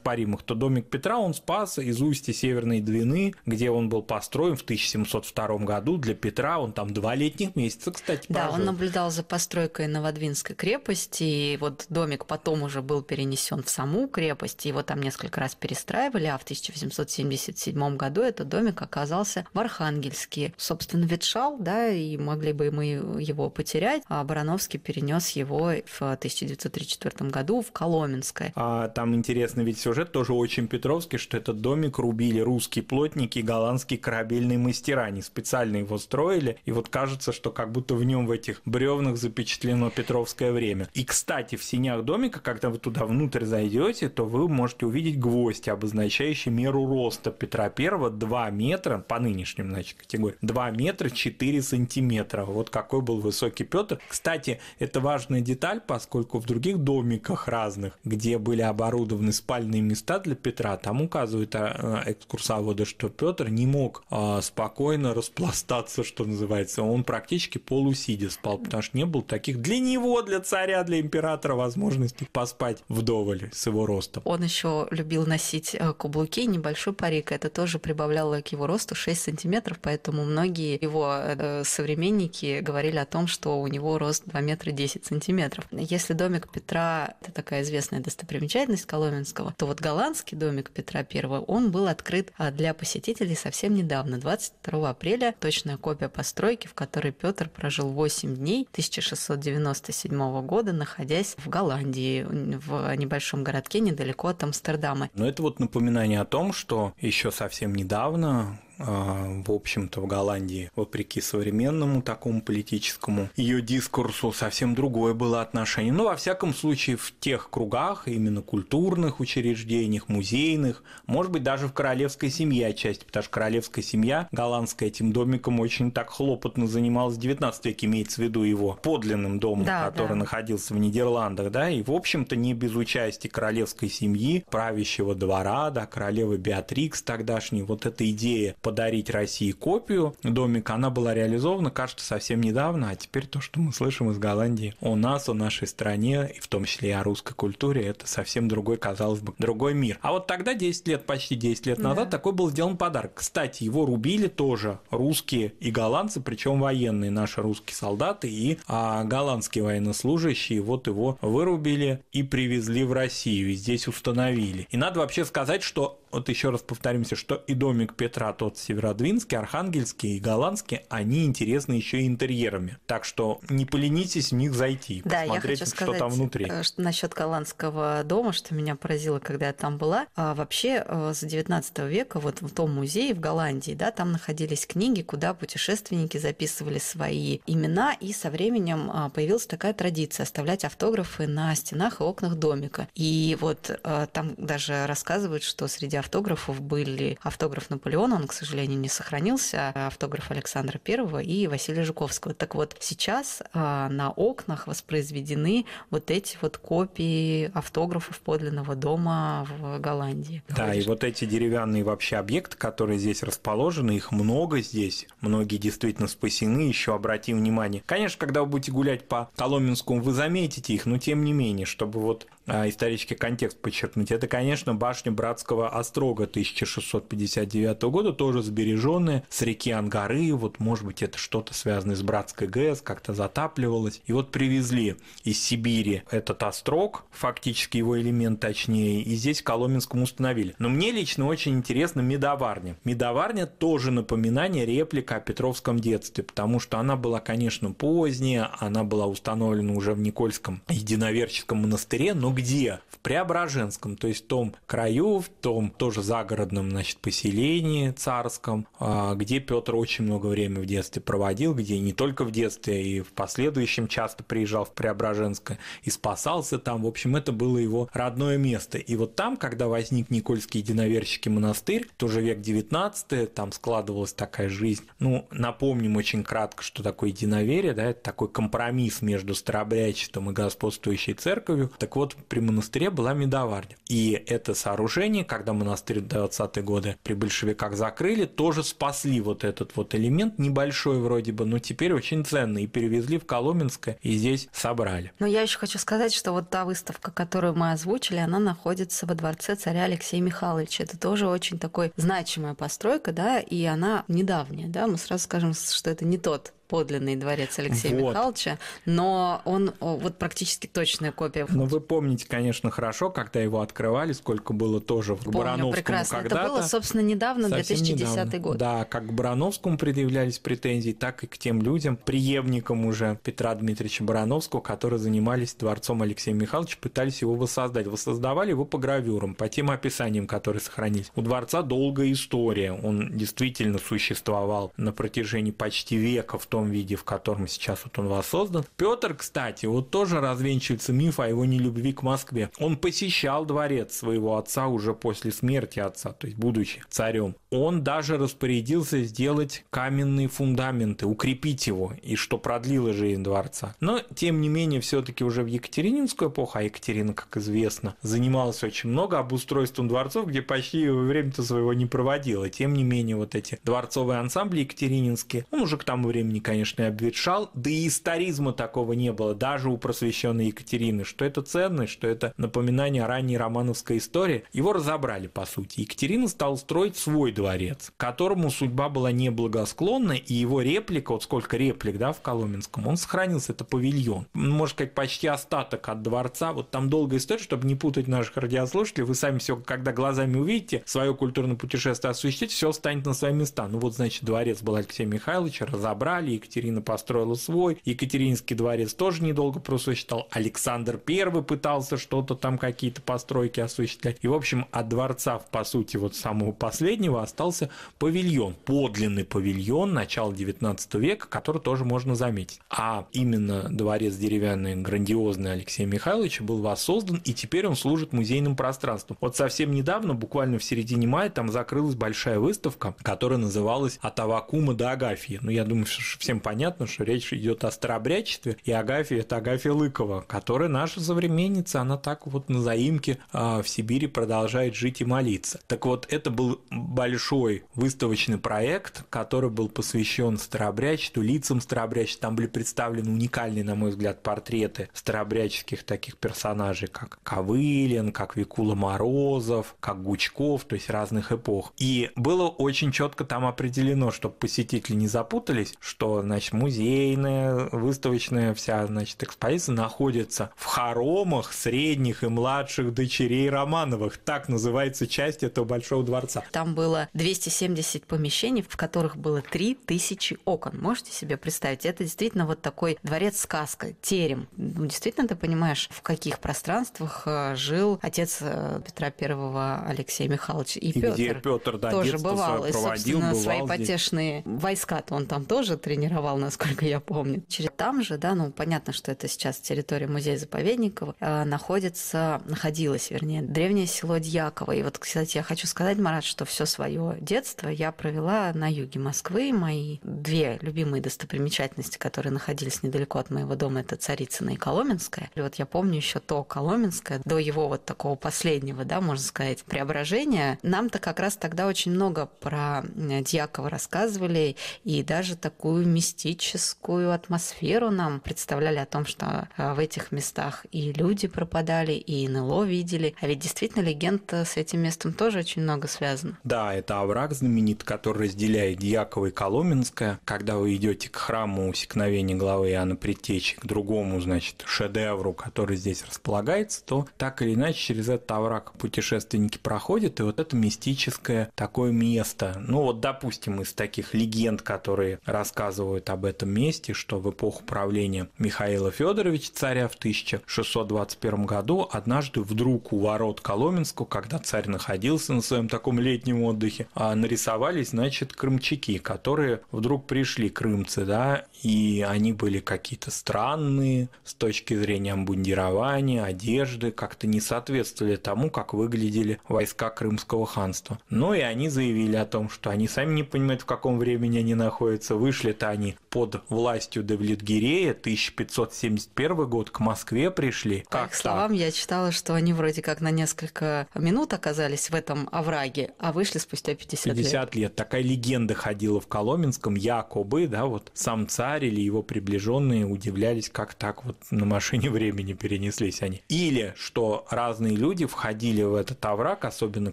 неоспоримых, то домик Петра он спас из устья Северной Двины, где он был построен в 1702 году. Для Петра он там два летних месяца, кстати, Да, он наблюдал за постройкой Новодвинской крепости, и вот домик потом уже был перенесен в саму крепость, его там несколько раз перестраивали, а в 1877 году этот домик оказался в Архангельске. Собственно, ветшал, да, и могли бы мы его потерять, а Барановский перенес его в 1934 году в Коломенское. А там интересно ведь сюжет тоже очень петровский, что этот домик рубили русские плотники и голландские корабельные мастера. Они специально его строили, и вот кажется, что как будто в нем в этих бревнах запечатлено петровское время. И, кстати, в синях домика, когда вы туда внутрь зайдете, то вы можете увидеть гвоздь, обозначающий меру роста Петра Первого 2 метра, по нынешним, значит, категории, 2 метра 4 сантиметра. Вот какой был высокий Петр. Кстати, это важная деталь, поскольку в других домиках разных, где были оборудованы спальные уязвимые места для Петра, там указывает а, а, экскурсоводы, что Петр не мог а, спокойно распластаться, что называется. Он практически полусидя спал, потому что не было таких для него, для царя, для императора возможностей поспать вдоволь с его ростом. Он еще любил носить э, каблуки, небольшой парик. Это тоже прибавляло к его росту 6 сантиметров, поэтому многие его э, современники говорили о том, что у него рост 2 метра 10 сантиметров. Если домик Петра – это такая известная достопримечательность Коломенского, то вот голландский домик Петра I, он был открыт а, для посетителей совсем недавно, 22 апреля. Точная копия постройки, в которой Петр прожил 8 дней 1697 года, находясь в Голландии, в небольшом городке недалеко от Амстердама. Но это вот напоминание о том, что еще совсем недавно а, в общем-то, в Голландии, вопреки современному такому политическому ее дискурсу, совсем другое было отношение. Но, ну, во всяком случае, в тех кругах, именно культурных учреждениях, музейных, может быть, даже в королевской семье отчасти, потому что королевская семья голландская этим домиком очень так хлопотно занималась в 19 веке, имеется в виду его подлинным домом, да, который да. находился в Нидерландах, да, и, в общем-то, не без участия королевской семьи, правящего двора, да, королевы Беатрикс тогдашней, вот эта идея подарить России копию домика, она была реализована, кажется, совсем недавно, а теперь то, что мы слышим из Голландии о нас, о нашей стране, и в том числе и о русской культуре, это совсем другой, казалось бы, другой мир. А вот тогда, 10 лет, почти 10 лет назад, да. такой был сделан подарок. Кстати, его рубили тоже русские и голландцы, причем военные наши русские солдаты и а, голландские военнослужащие. Вот его вырубили и привезли в Россию, и здесь установили. И надо вообще сказать, что вот еще раз повторимся, что и домик Петра а тот северодвинский, архангельский и голландский, они интересны еще и интерьерами. Так что не поленитесь в них зайти, да, посмотреть, я хочу сказать, что там внутри. Э, что насчет голландского дома, что меня поразило, когда я там была. А вообще э, с 19 века вот в том музее в Голландии, да, там находились книги, куда путешественники записывали свои имена, и со временем а, появилась такая традиция оставлять автографы на стенах и окнах домика. И вот э, там даже рассказывают, что среди автографов были автограф Наполеона, он, к сожалению, не сохранился, автограф Александра Первого и Василия Жуковского. Так вот, сейчас а, на окнах воспроизведены вот эти вот копии автографов подлинного дома в Голландии. Да, Ходишь? и вот эти деревянные вообще объекты, которые здесь расположены, их много здесь, многие действительно спасены, еще обратим внимание. Конечно, когда вы будете гулять по Коломенскому, вы заметите их, но тем не менее, чтобы вот а, исторический контекст подчеркнуть, это, конечно, башня Братского острога 1659 года, тоже сбереженная с реки Ангары, вот, может быть, это что-то связанное с Братской ГЭС, как-то затапливалось. И вот привезли из Сибири этот острог, фактически его элемент точнее, и здесь в Коломенском установили. Но мне лично очень интересно медоварня. Медоварня тоже напоминание реплика о Петровском детстве, потому что она была, конечно, поздняя, она была установлена уже в Никольском единоверческом монастыре, но где? В Преображенском, то есть в том краю, в том тоже загородном значит, поселении царском, а, где Петр очень много времени в детстве проводил, где не только в детстве, и в последующем часто приезжал в Преображенское и спасался там. В общем, это было его родное место. И вот там, когда возник Никольский единоверщики монастырь, тоже век 19 там складывалась такая жизнь. Ну, напомним очень кратко, что такое единоверие, да, это такой компромисс между старобрячеством и господствующей церковью. Так вот, при монастыре была медоварня. И это сооружение, когда монастырь в 20-е годы при большевиках закрыли, тоже спасли вот этот вот элемент, небольшой вроде бы, но теперь очень ценный, и перевезли в Коломенское, и здесь собрали. Но я еще хочу сказать, что вот та выставка, которую мы озвучили, она находится во дворце царя Алексея Михайловича. Это тоже очень такой значимая постройка, да, и она недавняя, да, мы сразу скажем, что это не тот подлинный дворец Алексея вот. Михайловича, но он вот практически точная копия. Ну, вы помните, конечно, хорошо, когда его открывали, сколько было тоже в Помню, Барановскому прекрасно. когда-то. Это было, собственно, недавно, 2010 недавно. год. Да, как к Барановскому предъявлялись претензии, так и к тем людям, преемникам уже Петра Дмитриевича Барановского, которые занимались дворцом Алексея Михайловича, пытались его воссоздать. Воссоздавали его по гравюрам, по тем описаниям, которые сохранились. У дворца долгая история. Он действительно существовал на протяжении почти века в том том виде, в котором сейчас вот он воссоздан. Петр, кстати, вот тоже развенчивается миф о его нелюбви к Москве. Он посещал дворец своего отца уже после смерти отца, то есть будучи царем. Он даже распорядился сделать каменные фундаменты, укрепить его, и что продлило жизнь дворца. Но, тем не менее, все-таки уже в Екатерининскую эпоху, а Екатерина, как известно, занималась очень много обустройством дворцов, где почти время-то своего не проводила. Тем не менее, вот эти дворцовые ансамбли екатерининские, он уже к тому времени, конечно, и обветшал, да и историзма такого не было, даже у просвещенной Екатерины, что это ценность, что это напоминание ранней романовской истории. Его разобрали, по сути. Екатерина стала строить свой дворец, которому судьба была неблагосклонна, и его реплика, вот сколько реплик, да, в Коломенском, он сохранился, это павильон. Можно сказать, почти остаток от дворца, вот там долгая история, чтобы не путать наших радиослушателей, вы сами все, когда глазами увидите, свое культурное путешествие осуществить, все станет на свои места. Ну вот, значит, дворец был Алексея Михайловича, разобрали, Екатерина построила свой, Екатеринский дворец тоже недолго просуществовал, Александр I пытался что-то там, какие-то постройки осуществлять. И, в общем, от дворца, по сути, вот самого последнего остался павильон, подлинный павильон начала XIX века, который тоже можно заметить. А именно дворец деревянный, грандиозный Алексея Михайловича был воссоздан, и теперь он служит музейным пространством. Вот совсем недавно, буквально в середине мая, там закрылась большая выставка, которая называлась «От Авакума до Агафии». Ну, я думаю, что все всем понятно, что речь идет о старобрячестве, и Агафья – это Агафья Лыкова, которая наша современница, она так вот на заимке а, в Сибири продолжает жить и молиться. Так вот, это был большой выставочный проект, который был посвящен старобрячеству, лицам старобрячества. Там были представлены уникальные, на мой взгляд, портреты старобряческих таких персонажей, как Ковылин, как Викула Морозов, как Гучков, то есть разных эпох. И было очень четко там определено, чтобы посетители не запутались, что значит, музейная, выставочная вся, значит, экспозиция находится в хоромах средних и младших дочерей Романовых. Так называется часть этого Большого дворца. Там было 270 помещений, в которых было 3000 окон. Можете себе представить? Это действительно вот такой дворец-сказка, терем. Ну, действительно, ты понимаешь, в каких пространствах э, жил отец э, Петра Первого Алексей Михайлович и, и Петр. Петр да, тоже бывал. И, собственно, бывал свои здесь. потешные войска-то он там тоже тренировал тренировал, насколько я помню. Через там же, да, ну понятно, что это сейчас территория музея заповедников, э, находится, находилась, вернее, древнее село Дьяково. И вот, кстати, я хочу сказать, Марат, что все свое детство я провела на юге Москвы. Мои две любимые достопримечательности, которые находились недалеко от моего дома, это Царицына и Коломенская. И вот я помню еще то Коломенское, до его вот такого последнего, да, можно сказать, преображения. Нам-то как раз тогда очень много про Дьякова рассказывали, и даже такую мистическую атмосферу нам представляли о том, что э, в этих местах и люди пропадали, и НЛО видели. А ведь действительно легенд э, с этим местом тоже очень много связано. Да, это овраг знаменит, который разделяет Дьяково и Коломенское. Когда вы идете к храму усекновения главы Иоанна Предтечи, к другому, значит, шедевру, который здесь располагается, то так или иначе через этот овраг путешественники проходят, и вот это мистическое такое место. Ну вот, допустим, из таких легенд, которые рассказывают рассказывают об этом месте, что в эпоху правления Михаила Федоровича, царя в 1621 году, однажды вдруг у ворот Коломенского, когда царь находился на своем таком летнем отдыхе, а, нарисовались, значит, крымчаки, которые вдруг пришли, крымцы, да, и они были какие-то странные с точки зрения обмундирования, одежды, как-то не соответствовали тому, как выглядели войска Крымского ханства. Ну и они заявили о том, что они сами не понимают, в каком времени они находятся, вышли-то Британии под властью Давлетгирея 1571 год к Москве пришли. как их словам, я читала, что они вроде как на несколько минут оказались в этом овраге, а вышли спустя 50, 50 лет. 50 лет. Такая легенда ходила в Коломенском, якобы, да, вот сам царь или его приближенные удивлялись, как так вот на машине времени перенеслись они. Или что разные люди входили в этот овраг, особенно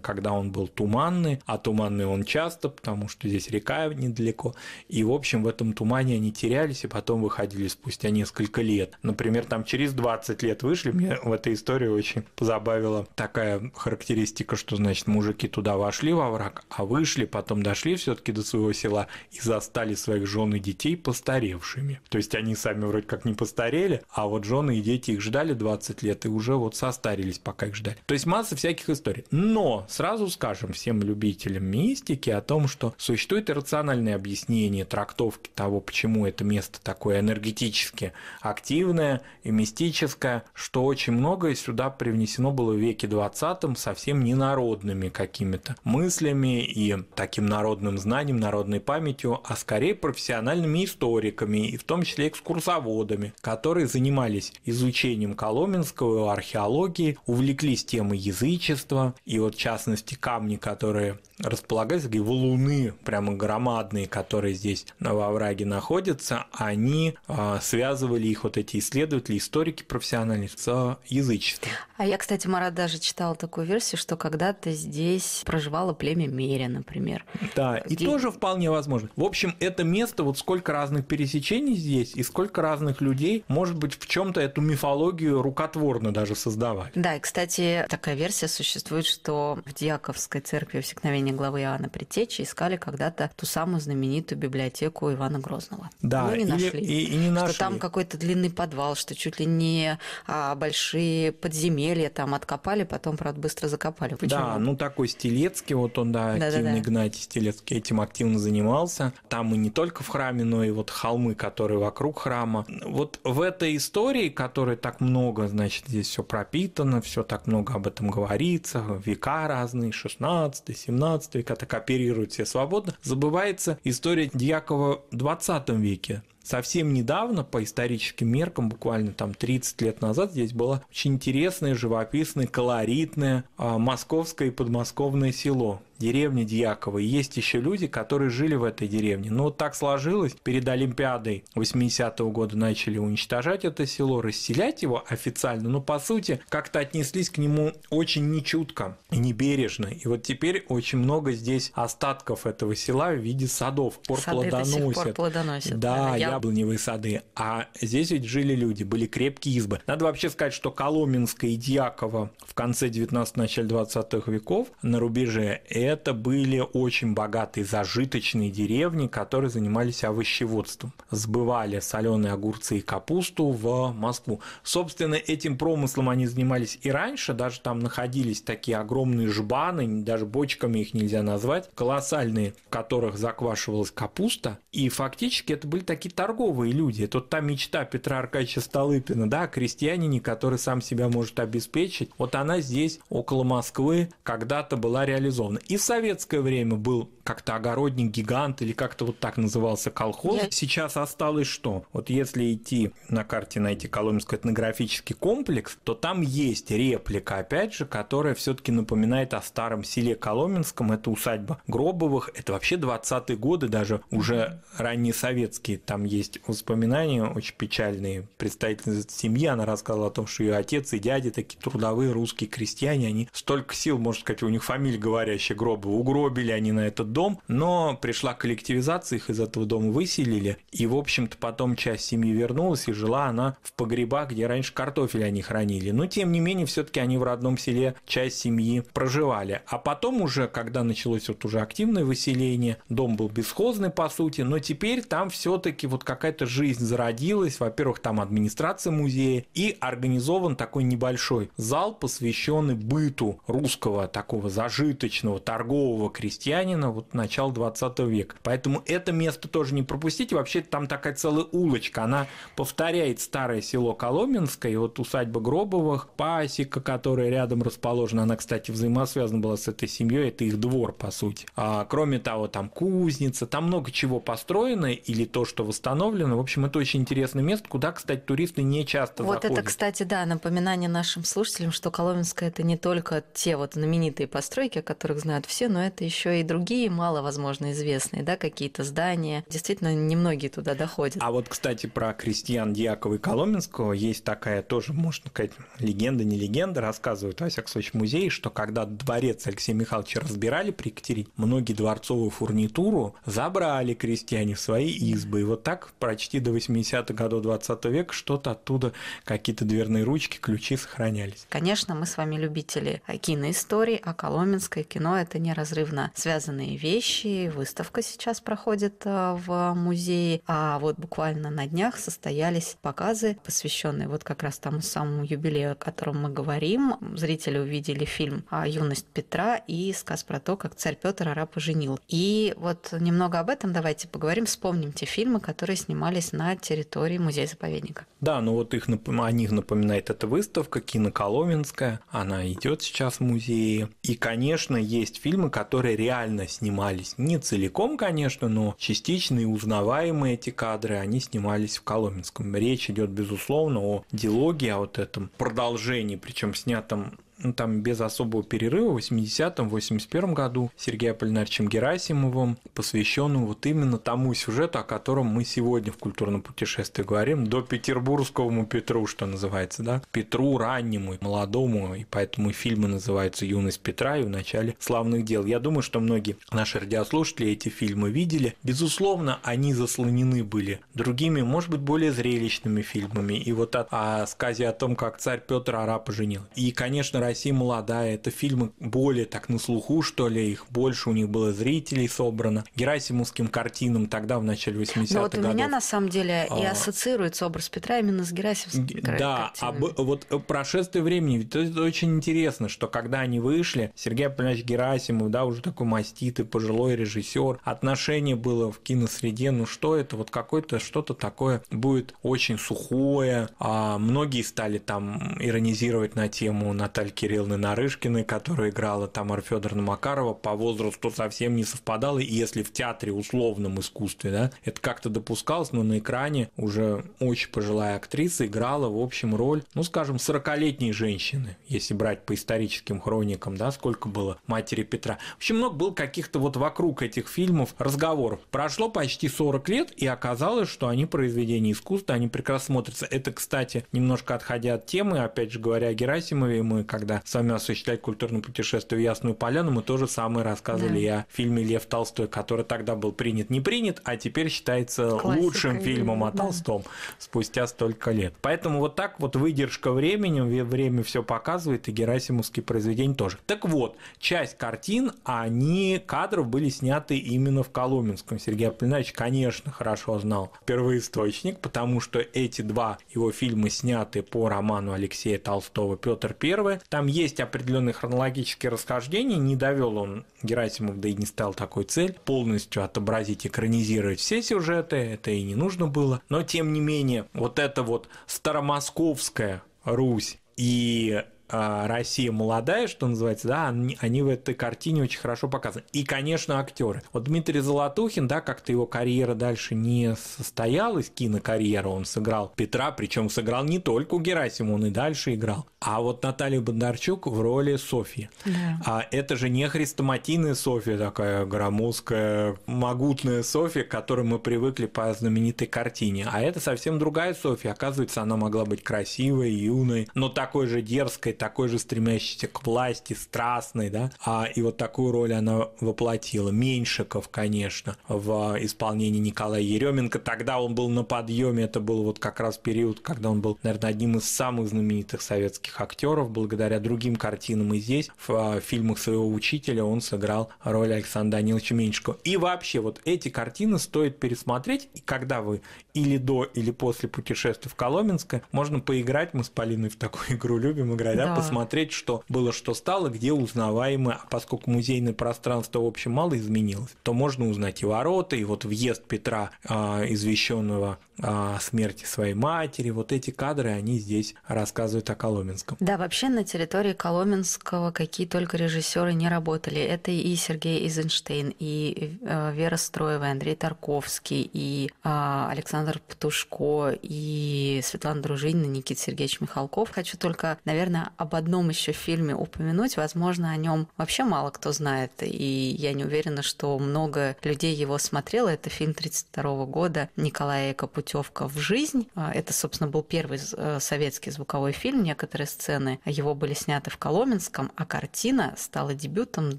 когда он был туманный, а туманный он часто, потому что здесь река недалеко, и, в общем, в этом тумане они, они терялись и потом выходили спустя несколько лет. Например, там через 20 лет вышли, мне в этой истории очень позабавила такая характеристика, что, значит, мужики туда вошли во враг, а вышли, потом дошли все таки до своего села и застали своих жен и детей постаревшими. То есть они сами вроде как не постарели, а вот жены и дети их ждали 20 лет и уже вот состарились, пока их ждали. То есть масса всяких историй. Но сразу скажем всем любителям мистики о том, что существует иррациональное объяснение трактовки того, почему почему это место такое энергетически активное и мистическое, что очень многое сюда привнесено было в веке 20 совсем ненародными какими-то мыслями и таким народным знанием, народной памятью, а скорее профессиональными историками и в том числе экскурсоводами, которые занимались изучением Коломенского, археологии, увлеклись темой язычества и вот в частности камни, которые располагаются, луны, прямо громадные, которые здесь во враге находятся, они а, связывали их вот эти исследователи, историки профессиональные с а, язычеством. А я, кстати, Марат даже читала такую версию, что когда-то здесь проживало племя Меря, например. Да, где... и тоже вполне возможно. В общем, это место, вот сколько разных пересечений здесь и сколько разных людей, может быть, в чем то эту мифологию рукотворно даже создавали. Да, и, кстати, такая версия существует, что в Дьяковской церкви Всекновения правления главы Иоанна Предтечи искали когда-то ту самую знаменитую библиотеку Ивана Грозного. Да, Но не или, нашли. И, и не нашли. Что там какой-то длинный подвал, что чуть ли не а, большие подземелья там откопали, потом, правда, быстро закопали. Почему? Да, ну такой Стелецкий, вот он, да, да активный да, да. Игнатий Стелецкий этим активно занимался. Там и не только в храме, но и вот холмы, которые вокруг храма. Вот в этой истории, которая так много, значит, здесь все пропитано, все так много об этом говорится, века разные, 16, 17, XIX века, так оперируют все свободно, забывается история Дьякова в XX веке совсем недавно, по историческим меркам, буквально там 30 лет назад, здесь было очень интересное, живописное, колоритное а, московское и подмосковное село, деревня Дьякова. И есть еще люди, которые жили в этой деревне. Но вот так сложилось, перед Олимпиадой 80-го года начали уничтожать это село, расселять его официально, но по сути как-то отнеслись к нему очень нечутко и небережно. И вот теперь очень много здесь остатков этого села в виде садов, пор Сады плодоносят. До сих пор плодоносят. Да, да. я, я яблоневые сады, а здесь ведь жили люди, были крепкие избы. Надо вообще сказать, что Коломенское и Дьякова в конце 19-начале 20 веков на рубеже это были очень богатые зажиточные деревни, которые занимались овощеводством. Сбывали соленые огурцы и капусту в Москву. Собственно, этим промыслом они занимались и раньше, даже там находились такие огромные жбаны, даже бочками их нельзя назвать, колоссальные, в которых заквашивалась капуста, и фактически это были такие торговые люди. Это вот та мечта Петра Аркадьевича Столыпина, да, крестьянине, который сам себя может обеспечить. Вот она здесь, около Москвы, когда-то была реализована. И в советское время был как-то огородник-гигант или как-то вот так назывался колхоз. Нет. Сейчас осталось что? Вот если идти на карте найти Коломенский этнографический комплекс, то там есть реплика, опять же, которая все-таки напоминает о старом селе Коломенском. Это усадьба Гробовых. Это вообще 20-е годы, даже уже ранние советские. Там есть воспоминания очень печальные. Представительница семьи, она рассказала о том, что ее отец и дядя такие трудовые русские крестьяне, они столько сил, можно сказать, у них фамилия говорящая Гробова, угробили они на этот дом, но пришла коллективизация, их из этого дома выселили, и, в общем-то, потом часть семьи вернулась, и жила она в погребах, где раньше картофель они хранили. Но, тем не менее, все таки они в родном селе часть семьи проживали. А потом уже, когда началось вот уже активное выселение, дом был бесхозный, по сути, но теперь там все таки вот вот какая-то жизнь зародилась. Во-первых, там администрация музея и организован такой небольшой зал, посвященный быту русского такого зажиточного торгового крестьянина вот начала 20 века. Поэтому это место тоже не пропустите. Вообще там такая целая улочка, она повторяет старое село Коломенское, вот усадьба Гробовых, пасека, которая рядом расположена, она, кстати, взаимосвязана была с этой семьей, это их двор, по сути. А, кроме того, там кузница, там много чего построено, или то, что восстановлено установлено. В общем, это очень интересное место, куда, кстати, туристы не часто вот заходят. Вот это, кстати, да, напоминание нашим слушателям, что Коломенское – это не только те вот знаменитые постройки, о которых знают все, но это еще и другие мало, возможно, известные, да, какие-то здания. Действительно, немногие туда доходят. А вот, кстати, про крестьян Дьякова и Коломенского есть такая тоже, можно сказать, легенда, не легенда, рассказывают, во всяком случае, музей, что когда дворец Алексея Михайловича разбирали при Екатерине, многие дворцовую фурнитуру забрали крестьяне в свои избы. И вот так так, почти до 80-х годов 20 века что-то оттуда, какие-то дверные ручки, ключи сохранялись. Конечно, мы с вами любители киноистории, а коломенское кино – это неразрывно связанные вещи. Выставка сейчас проходит э, в музее, а вот буквально на днях состоялись показы, посвященные вот как раз тому самому юбилею, о котором мы говорим. Зрители увидели фильм «А «Юность Петра» и сказ про то, как царь Петр араб женил И вот немного об этом давайте поговорим, вспомним те фильмы, которые которые снимались на территории музея-заповедника. Да, ну вот их, о них напоминает эта выставка Киноколоменская, она идет сейчас в музее. И, конечно, есть фильмы, которые реально снимались не целиком, конечно, но частично и узнаваемые эти кадры, они снимались в Коломенском. Речь идет, безусловно, о диалоге, о вот этом продолжении, причем снятом ну, там без особого перерыва, в 80-м, 81-м году Сергеем Аполлинарьевичем Герасимовым, посвященным вот именно тому сюжету, о котором мы сегодня в культурном путешествии говорим, до петербургскому Петру, что называется, да, Петру раннему, молодому, и поэтому фильмы называются «Юность Петра» и «В начале славных дел». Я думаю, что многие наши радиослушатели эти фильмы видели. Безусловно, они заслонены были другими, может быть, более зрелищными фильмами. И вот о, о сказе о том, как царь Петр араб поженил. И, конечно, Россия молодая», это фильмы более так на слуху, что ли, их больше, у них было зрителей собрано. Герасимовским картинам тогда, в начале 80-х годов. Ну, вот у меня, на самом деле, а... и ассоциируется образ Петра именно с Герасимовским Да, об... А вот э, прошествие времени, это очень интересно, что когда они вышли, Сергей Павлович Герасимов, да, уже такой маститый, пожилой режиссер, отношение было в киносреде, ну что это, вот какое-то что-то такое будет очень сухое, а многие стали там иронизировать на тему Натальи Кириллы Нарышкиной, которая играла Тамара Федоровна Макарова, по возрасту совсем не совпадала, и если в театре условном искусстве, да, это как-то допускалось, но на экране уже очень пожилая актриса играла, в общем, роль, ну, скажем, 40-летней женщины, если брать по историческим хроникам, да, сколько было матери Петра. В общем, много было каких-то вот вокруг этих фильмов разговоров. Прошло почти 40 лет, и оказалось, что они произведения искусства, они прекрасно смотрятся. Это, кстати, немножко отходя от темы, опять же говоря о Герасимове, мы когда когда с вами осуществлять культурное путешествие в Ясную Поляну, мы тоже самое рассказывали да. о фильме Лев Толстой, который тогда был принят, не принят, а теперь считается Классика, лучшим фильмом о да. Толстом спустя столько лет. Поэтому вот так вот выдержка времени, время все показывает, и Герасимовский произведение тоже. Так вот, часть картин, они, кадров были сняты именно в Коломенском. Сергей Аполлинаевич, конечно, хорошо знал первоисточник, потому что эти два его фильма сняты по роману Алексея Толстого «Петр Первый. Там есть определенные хронологические расхождения, не довел он Герасимов, да и не стал такой цель, полностью отобразить, экранизировать все сюжеты, это и не нужно было. Но, тем не менее, вот эта вот старомосковская Русь и а, Россия молодая, что называется, да, они, они в этой картине очень хорошо показаны. И, конечно, актеры. Вот Дмитрий Золотухин, да, как-то его карьера дальше не состоялась, кинокарьера, он сыграл Петра, причем сыграл не только у Герасима, он и дальше играл. А вот Наталья Бондарчук в роли Софьи. Да. А это же не хрестоматийная Софья, такая громоздкая, могутная Софья, к которой мы привыкли по знаменитой картине. А это совсем другая Софья. Оказывается, она могла быть красивой, юной, но такой же дерзкой, такой же стремящийся к власти, страстной, да, а, и вот такую роль она воплотила. Меньшиков, конечно, в исполнении Николая Еременко, тогда он был на подъеме, это был вот как раз период, когда он был, наверное, одним из самых знаменитых советских актеров, благодаря другим картинам и здесь, в а, фильмах своего учителя он сыграл роль Александра Даниловича Меньшикова. И вообще, вот эти картины стоит пересмотреть, и когда вы или до, или после путешествия в Коломенское, можно поиграть, мы с Полиной в такую игру любим играть, да, да. посмотреть, что было, что стало, где узнаваемо. А поскольку музейное пространство, в общем, мало изменилось, то можно узнать и ворота, и вот въезд Петра, а, извещенного о а, смерти своей матери. Вот эти кадры, они здесь рассказывают о Коломенском. Да, вообще на территории Коломенского какие только режиссеры не работали. Это и Сергей Эйзенштейн, и э, Вера Строева, и Андрей Тарковский, и а, Александр Птушко, и Светлана Дружинина, Никита Сергеевич Михалков. Хочу только, наверное, об одном еще фильме упомянуть. Возможно, о нем вообще мало кто знает, и я не уверена, что много людей его смотрело. Это фильм 1932 года Николая Капутина путевка в жизнь. А, это, собственно, был первый э, советский звуковой фильм. Некоторые сцены его были сняты в Коломенском, а картина стала дебютом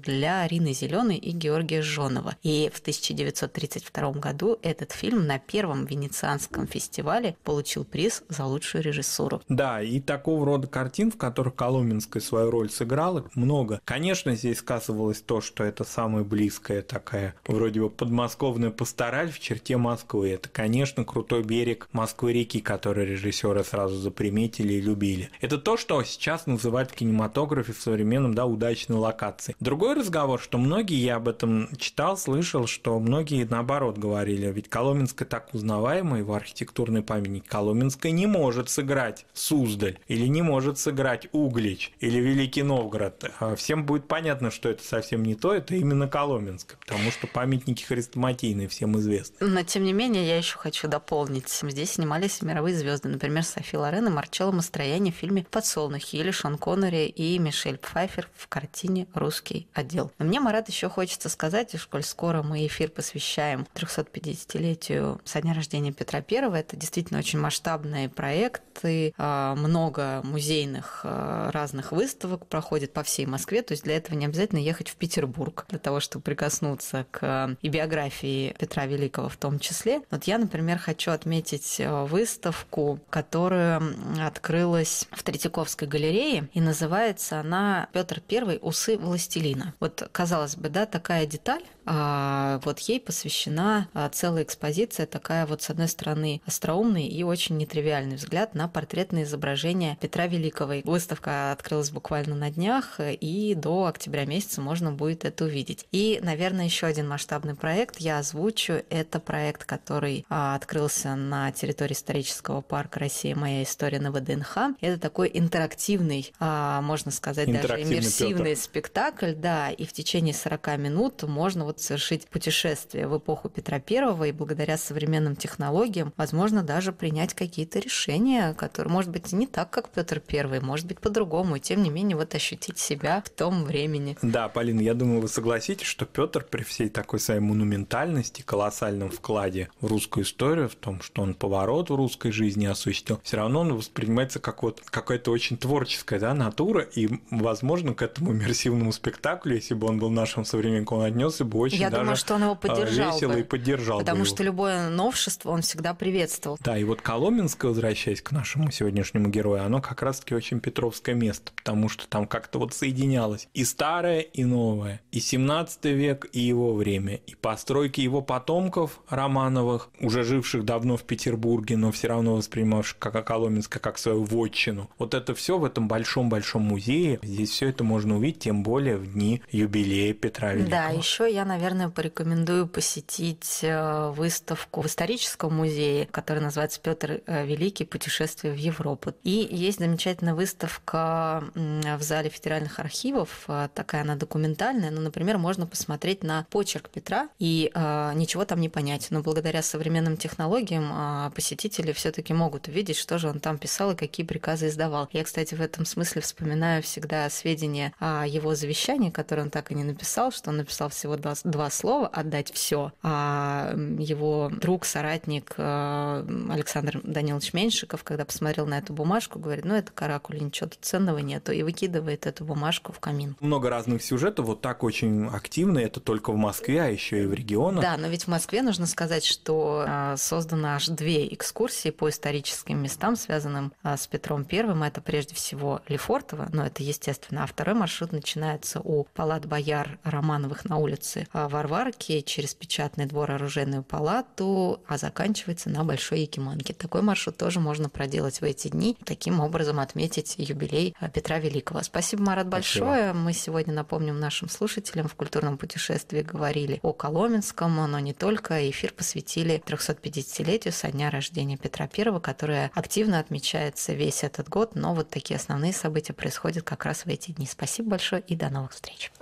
для Рины Зеленой и Георгия Жонова. И в 1932 году этот фильм на первом венецианском фестивале получил приз за лучшую режиссуру. Да, и такого рода картин, в которых Коломенская свою роль сыграла, много. Конечно, здесь сказывалось то, что это самая близкая такая, вроде бы подмосковная пастораль в черте Москвы. Это, конечно, крутой второй берег Москвы-реки, который режиссеры сразу заприметили и любили. Это то, что сейчас называют в кинематографе в современном да, удачной локацией. Другой разговор, что многие, я об этом читал, слышал, что многие наоборот говорили, ведь Коломенская так узнаваема, его архитектурный памятник Коломенская не может сыграть Суздаль, или не может сыграть Углич, или Великий Новгород. А всем будет понятно, что это совсем не то, это именно Коломенская, потому что памятники хрестоматийные, всем известны. Но, тем не менее, я еще хочу дополнить Вспомнить, здесь снимались мировые звезды, например, Софи Лорен и Марчелло Мастрояни в фильме «Подсолнухи» или Шон Коннери и Мишель Пфайфер в картине «Русский отдел». Но мне, Марат, еще хочется сказать, что скоро мы эфир посвящаем 350-летию со дня рождения Петра Первого, это действительно очень масштабный проект, и а, много музейных а, разных выставок проходит по всей Москве, то есть для этого не обязательно ехать в Петербург, для того, чтобы прикоснуться к а, и биографии Петра Великого в том числе. Вот я, например, хочу отметить э, выставку, которая открылась в Третьяковской галерее, и называется она «Петр I. Усы властелина». Вот, казалось бы, да, такая деталь, а, вот ей посвящена а, целая экспозиция, такая вот, с одной стороны, остроумный и очень нетривиальный взгляд на портретное изображение Петра Великого. Выставка открылась буквально на днях, и до октября месяца можно будет это увидеть. И, наверное, еще один масштабный проект я озвучу. Это проект, который а, открылся на территории исторического парка России «Моя история» на ВДНХ. Это такой интерактивный, можно сказать, даже иммерсивный Петр. спектакль, да, и в течение 40 минут можно вот могут совершить путешествие в эпоху Петра Первого и благодаря современным технологиям, возможно, даже принять какие-то решения, которые, может быть, не так, как Петр Первый, может быть, по-другому, и тем не менее вот ощутить себя в том времени. Да, Полина, я думаю, вы согласитесь, что Петр при всей такой своей монументальности, колоссальном вкладе в русскую историю, в том, что он поворот в русской жизни осуществил, все равно он воспринимается как вот какая-то очень творческая да, натура, и, возможно, к этому иммерсивному спектаклю, если бы он был нашим современником, он отнесся бы очень Я даже, думаю, что он его а, поддержал весело бы, и поддержал Потому бы его. что любое новшество он всегда приветствовал. Да, и вот Коломенское, возвращаясь к нашему сегодняшнему герою, оно как раз-таки очень петровское место, потому что там как-то вот соединялось и старое, и новое, и 17 век, и его время, и постройки его потомков Романовых, уже живших давно в Петербурге, но все равно воспринимавших как Коломенское, как свою вотчину. Вот это все в этом большом-большом музее. Здесь все это можно увидеть, тем более в дни юбилея Петра Великого. Да, еще я наверное, порекомендую посетить э, выставку в историческом музее, которая называется «Петр э, Великий. Путешествие в Европу». И есть замечательная выставка в зале федеральных архивов, э, такая она документальная, но, ну, например, можно посмотреть на почерк Петра и ничего там не понять. Но благодаря современным технологиям посетители все таки могут увидеть, что же он там писал и какие приказы издавал. Я, кстати, в этом смысле вспоминаю всегда сведения о его завещании, которое он так и не написал, что он написал всего 20 два слова, отдать все. А его друг, соратник э, Александр Данилович Меньшиков, когда посмотрел на эту бумажку, говорит, ну это каракули, ничего тут ценного нету, и выкидывает эту бумажку в камин. Много разных сюжетов, вот так очень активно, это только в Москве, а еще и в регионах. Да, но ведь в Москве нужно сказать, что э, создано аж две экскурсии по историческим местам, связанным э, с Петром Первым. Это прежде всего Лефортово, но это естественно. А второй маршрут начинается у палат бояр Романовых на улице а Варварки, через Печатный двор, Оружейную палату, а заканчивается на Большой Якиманке. Такой маршрут тоже можно проделать в эти дни, таким образом отметить юбилей а, Петра Великого. Спасибо, Марат, Спасибо. большое. Мы сегодня напомним нашим слушателям в культурном путешествии говорили о Коломенском, но не только. Эфир посвятили 350-летию со дня рождения Петра I, которое активно отмечается весь этот год, но вот такие основные события происходят как раз в эти дни. Спасибо большое и до новых встреч.